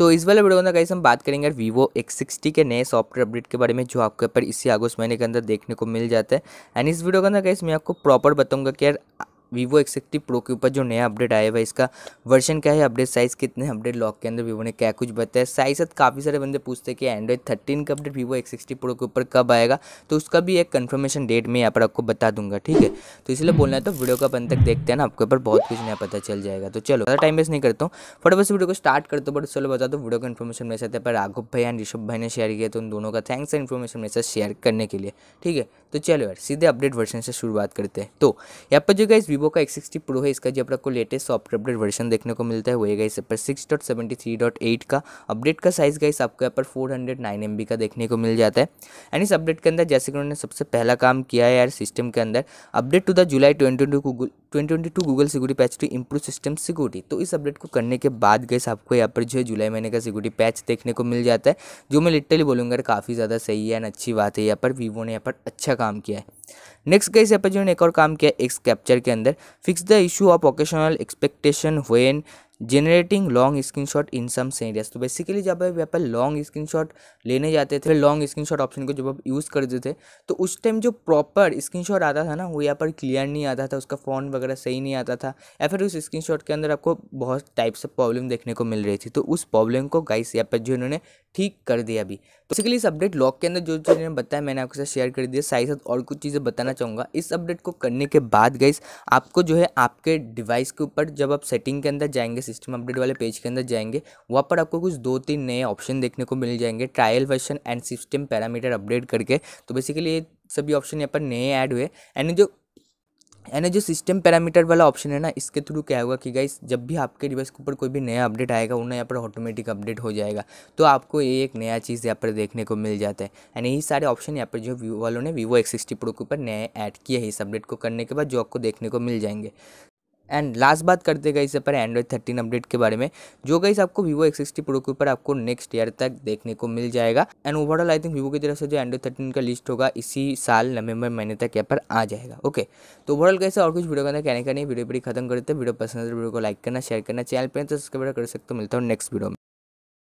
तो इस वाले वीडियो के अंदर कैसे हम बात करेंगे वीवो एक्स के नए सॉफ्टवेयर अपडेट के बारे में जो आपको यहाँ पर इसी अगस्त महीने के अंदर देखने को मिल जाता है एंड इस वीडियो के अंदर कैसे मैं आपको प्रॉपर बताऊंगा कि यार वीवो एक्स सिक्सटी प्रो के ऊपर जो नया अपडेट आया हुआ है इसका वर्जन क्या है अपडेट साइज़ कितने अपडेट लॉक के अंदर वीवो ने क्या कुछ बताया साइज साथ काफ़ी सारे बंदे पूछते हैं कि एंड्रॉइड थर्टीन का update Vivo X sixty Pro के ऊपर कब आएगा तो उसका भी एक कन्फर्मेशन डेट मैं यहाँ पर आपको बता दूंगा ठीक है तो इसलिए बोलना है तो वीडियो का बंद तक देखते हैं ना आपके ऊपर बहुत कुछ नया पता चल जाएगा तो चलो ज़्यादा टाइम वेस्ट नहीं करता हूँ फटाफट से वीडियो को स्टार्ट करते बट चलो बता दो वीडियो का इन्फॉर्मेशन मेरे साथ पर राघव भाई एंड ऋषभ भाई ने शेयर किया तो उन दोनों का थैंक्स एंड इन्फॉर्मेशन मेरे साथ शेयर करने के लिए ठीक है तो चलो यार सीधे अपडेट वर्जन से शुरुआत करते हैं तो यहाँ पर जो है वीवो का एक सिक्सटी प्रो है इसका जब आपको लेटेस्ट सॉफ्ट अपडेट वर्जन देखने को मिलता है वो है गाइस पर six dot seventy three dot eight का अपडेट का साइज़ गाइस आपको यहाँ पर four hundred nine M B का देखने को मिल जाता है एंड इस अपडेट के अंदर जैसे कि उन्होंने सबसे पहला काम किया है यार सिस्टम के अंदर update to the July twenty two Google 2022 Google security patch to improve system security तो इस अपडेट को करने के बाद गैस आपको यहाँ पर जो है जुलाई महीने का सिक्योरिटी पैच देखने को मिल जाता है जो मैं लिटरली बोलूँगा काफ़ी ज़्यादा सही है एंड अच्छी बात है यहाँ पर वीवो ने यहाँ पर अच्छा काम किया है नेक्स्ट गैस यहाँ पर जो एक और काम किया एक्स कैप्चर के अंदर fix the issue of occasional expectation when generating long screenshot in some serious तो बेसिकली जब आप यहाँ पर लॉन्ग स्क्रीनशॉट लेने जाते थे लॉन्ग स्क्रीनशॉट ऑप्शन को जब आप यूज़ करते थे तो उस टाइम जो प्रॉपर स्क्रीनशॉट आता था ना वो यहाँ पर क्लियर नहीं आता था उसका फ़ोन वगैरह सही नहीं आता था या फिर उस शॉट के अंदर आपको बहुत टाइप से प्रॉब्लम देखने को मिल रही थी तो उस प्रॉब्लम को गाइस यहाँ पर जो इन्होंने ठीक कर दिया अभी बेसिकली तो इस अपडेट लॉक के अंदर जो चीज़ बताया मैंने आपके साथ शेयर कर दिया साथ साथ और कुछ चीज़ें बताना चाहूँगा इस अपडेट को करने के बाद गाइस आपको जो है आपके डिवाइस के ऊपर जब आप सेटिंग के अंदर जाएंगे सिस्टम अपडेट वाले पेज के अंदर जाएंगे वहाँ पर आपको कुछ दो तीन नए ऑप्शन देखने को मिल जाएंगे trial version and system parameter update करके तो बेसिकली ये सभी ऑप्शन यहाँ पर नए ऐड हुए एंड जो यानी जो सिस्टम पैरामीटर वाला ऑप्शन है ना इसके थ्रू क्या होगा कि गाइस जब भी आपके डिवाइस के ऊपर कोई भी नया अपडेट आएगा वो ना यहाँ पर ऑटोमेटिक अपडेट हो जाएगा तो आपको ये एक नया चीज़ यहाँ पर देखने को मिल जाता है एंड यही सारे ऑप्शन यहाँ पर जो वीवो वालों ने वीवो एक्स सिक्सटी प्रो के ऊपर नए ऐड किए हैं इस अपडेट को करने के बाद जो आपको देखने को मिल जाएंगे एंड लास्ट बात करते गई इस पर एंड्रॉइड थर्टीन अपडेट के बारे में जो गई आपको वीवो एक्स सिक्सटी प्रो के ऊपर आपको नेक्स्ट ईयर तक देखने को मिल जाएगा and overall I think Vivo की तरफ से जो एंड्रॉइड थर्टीन का लिस्ट होगा इसी साल नवंबर महीने तक यहाँ पर आ जाएगा ओके तो ओवरऑल कैसे और कुछ वीडियो का कहने का नहीं वीडियो पर खत्म करते वीडियो पसंद है तो वीडियो को लाइक करना शेयर करना चैनल पर तो सब्सक्राइब कर सकते मिलता हूँ नेक्स्ट वीडियो में